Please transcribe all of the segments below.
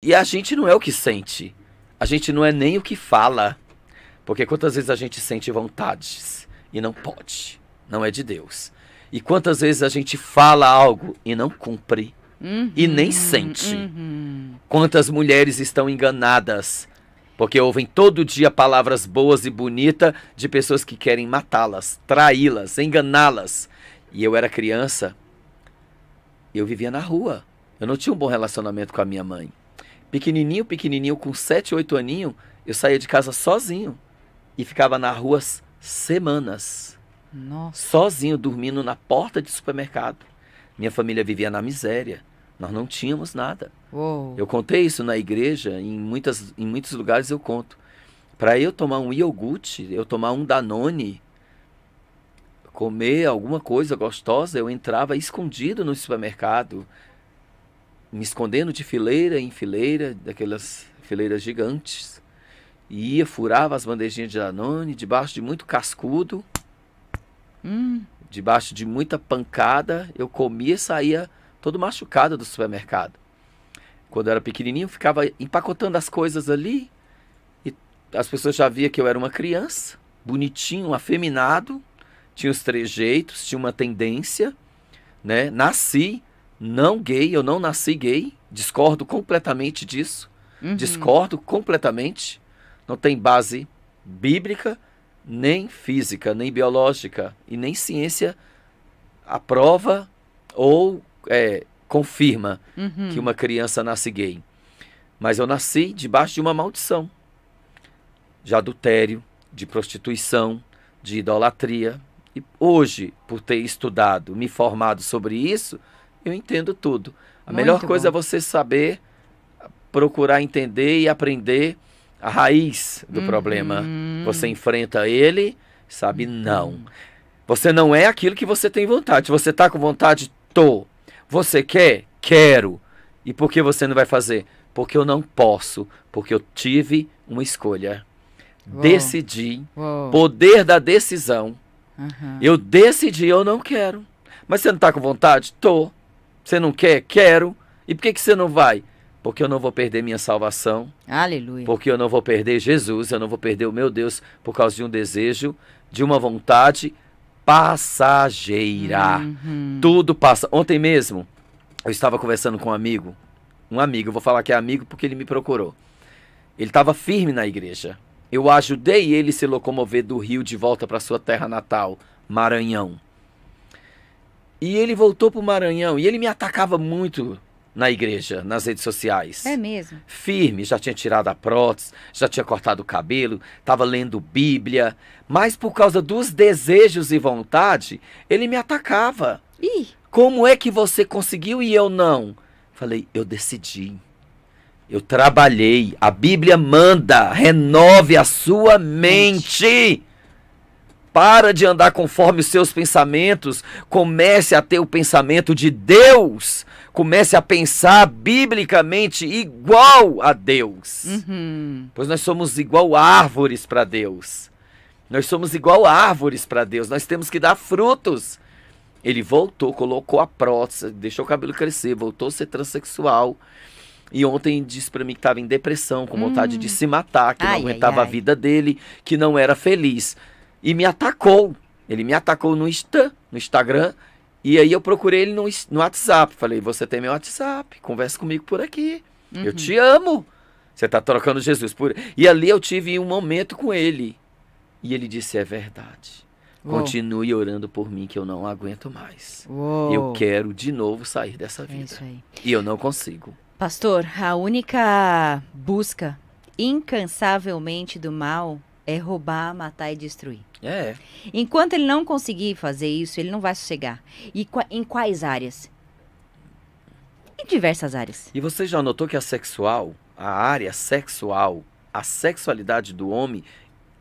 E a gente não é o que sente. A gente não é nem o que fala. Porque quantas vezes a gente sente vontades e não pode. Não é de Deus. E quantas vezes a gente fala algo e não cumpre. Uhum, e nem sente. Uhum. Quantas mulheres estão enganadas. Porque ouvem todo dia palavras boas e bonitas de pessoas que querem matá-las, traí-las, enganá-las. E eu era criança, eu vivia na rua. Eu não tinha um bom relacionamento com a minha mãe. Pequenininho, pequenininho, com 7, 8 aninhos, eu saía de casa sozinho e ficava na rua semanas. Nossa. Sozinho, dormindo na porta de supermercado. Minha família vivia na miséria. Nós não tínhamos nada. Uou. Eu contei isso na igreja, em, muitas, em muitos lugares eu conto. Para eu tomar um iogurte, eu tomar um Danone, comer alguma coisa gostosa, eu entrava escondido no supermercado, me escondendo de fileira em fileira, daquelas fileiras gigantes, e ia, furava as bandejinhas de Danone, debaixo de muito cascudo, hum. debaixo de muita pancada, eu comia e saía todo machucado do supermercado. Quando eu era pequenininho, ficava empacotando as coisas ali, e as pessoas já via que eu era uma criança, bonitinho, afeminado, tinha os trejeitos, tinha uma tendência, né? Nasci não gay, eu não nasci gay, discordo completamente disso, uhum. discordo completamente, não tem base bíblica, nem física, nem biológica e nem ciência aprova ou é, confirma uhum. que uma criança nasce gay. Mas eu nasci debaixo de uma maldição de adultério, de prostituição, de idolatria. E hoje, por ter estudado, me formado sobre isso, eu entendo tudo. A Muito melhor coisa é bom. é você saber procurar entender e aprender a raiz do problema. Uhum. Você enfrenta ele, sabe? Uhum. Não. Você não é aquilo que você tem vontade. Você tá com vontade? Tô. Você quer? Quero. E por que você não vai fazer? Porque eu não posso. Porque eu tive uma escolha. Uou. Decidi. Uou. Poder da decisão. Uhum. Eu decidi, eu não quero. Mas você não tá com vontade? Tô. Você não quer? Quero. E por que, que você não vai? Porque eu não vou perder minha salvação. Aleluia. Porque eu não vou perder Jesus, eu não vou perder o meu Deus por causa de um desejo, de uma vontade passageira. Uhum. Tudo passa. Ontem mesmo, eu estava conversando com um amigo. Um amigo, eu vou falar que é amigo porque ele me procurou. Ele estava firme na igreja. Eu ajudei ele se locomover do Rio de volta para sua terra natal, Maranhão. E ele voltou pro Maranhão e ele me atacava muito na igreja, nas redes sociais. É mesmo? Firme, já tinha tirado a prótese, já tinha cortado o cabelo, estava lendo Bíblia. Mas por causa dos desejos e vontade, ele me atacava. Ih. Como é que você conseguiu e eu não? Falei, eu decidi. Eu trabalhei. A Bíblia manda, renove a sua mente. mente. Para de andar conforme os seus pensamentos. Comece a ter o pensamento de Deus. Comece a pensar biblicamente igual a Deus. Uhum. Pois nós somos igual árvores para Deus. Nós somos igual árvores para Deus. Nós temos que dar frutos. Ele voltou, colocou a prótese, deixou o cabelo crescer, voltou a ser transexual. E ontem disse para mim que estava em depressão, com vontade hum. de se matar, que ai, não aguentava ai, ai. a vida dele, que não era feliz e me atacou. Ele me atacou no Insta, no Instagram, e aí eu procurei ele no, no WhatsApp. Falei, você tem meu WhatsApp, conversa comigo por aqui. Uhum. Eu te amo. Você está trocando Jesus por. E ali eu tive um momento com ele. E ele disse: É verdade. Uou. Continue orando por mim, que eu não aguento mais. Uou. Eu quero de novo sair dessa é vida. É e eu não consigo. Pastor, a única busca incansavelmente do mal é roubar, matar e destruir. É. Enquanto ele não conseguir fazer isso, ele não vai sossegar. E em quais áreas? Em diversas áreas. E você já notou que a sexual, a área sexual, a sexualidade do homem,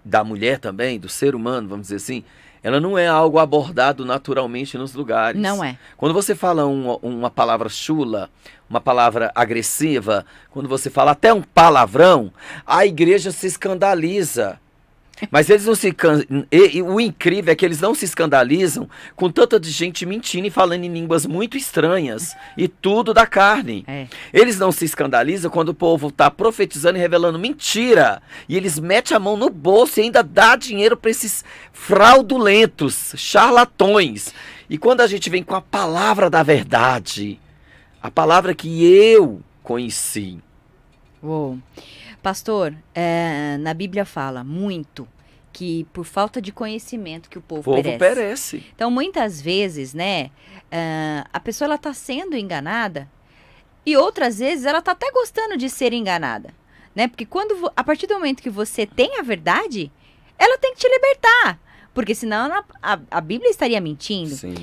da mulher também, do ser humano, vamos dizer assim, ela não é algo abordado naturalmente nos lugares. Não é. Quando você fala um, uma palavra chula, uma palavra agressiva, quando você fala até um palavrão, a igreja se escandaliza. Mas eles não se. E, e, o incrível é que eles não se escandalizam com tanta gente mentindo e falando em línguas muito estranhas e tudo da carne. É. Eles não se escandalizam quando o povo está profetizando e revelando mentira. E eles metem a mão no bolso e ainda dá dinheiro para esses fraudulentos, charlatões. E quando a gente vem com a palavra da verdade, a palavra que eu conheci. Uou. Pastor, é, na Bíblia fala muito que por falta de conhecimento que o povo, o povo perece. perece. Então, muitas vezes, né, é, a pessoa está sendo enganada e outras vezes ela está até gostando de ser enganada, né? Porque quando, a partir do momento que você tem a verdade, ela tem que te libertar, porque senão a, a Bíblia estaria mentindo. Sim.